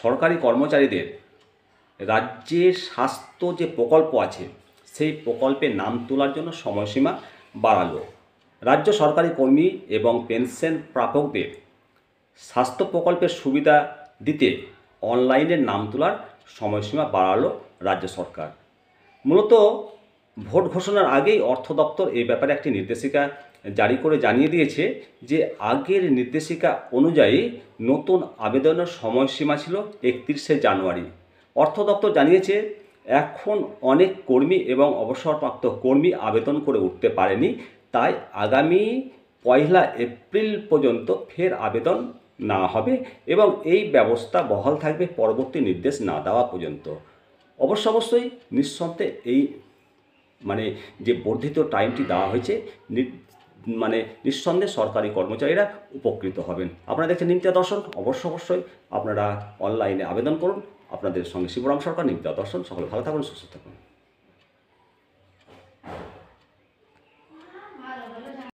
সরকারি কর্মচারীদের রাজ্যে স্বাস্থ্য যে প্রকল্প আছে সেই প্রকল্পে নাম তোলার জন্য সময়সীমা বাড়ালো রাজ্য সরকারি কর্মী এবং পেনশন প্রাপকদের স্বাস্থ্য প্রকল্পের সুবিধা দিতে অনলাইনে নাম তোলার সময়সীমা বাড়ালো রাজ্য সরকার মূলত ভোট ঘোষণার আগেই অর্থ দপ্তর এই ব্যাপারে একটি নির্দেশিকা জারি করে জানিয়ে দিয়েছে যে আগের নির্দেশিকা অনুযায়ী নতুন আবেদনের সময়সীমা ছিল একত্রিশে জানুয়ারি অর্থ দপ্তর জানিয়েছে এখন অনেক কর্মী এবং অবসরপ্রাপ্ত কর্মী আবেদন করে উঠতে পারেনি তাই আগামী পয়লা এপ্রিল পর্যন্ত ফের আবেদন না হবে এবং এই ব্যবস্থা বহাল থাকবে পরবর্তী নির্দেশ না দেওয়া পর্যন্ত অবশ্য অবশ্যই নিঃসন্দেহে এই মানে যে বর্ধিত টাইমটি দেওয়া হয়েছে মানে নিঃসন্দেহে সরকারি কর্মচারীরা উপকৃত হবেন আপনারা দেখছেন নিমতা দর্শন অবশ্য অবশ্যই আপনারা অনলাইনে আবেদন করুন আপনাদের সঙ্গে শিবরাম সরকার নিমতা দর্শন সকলে ভালো থাকুন সুস্থ থাকুন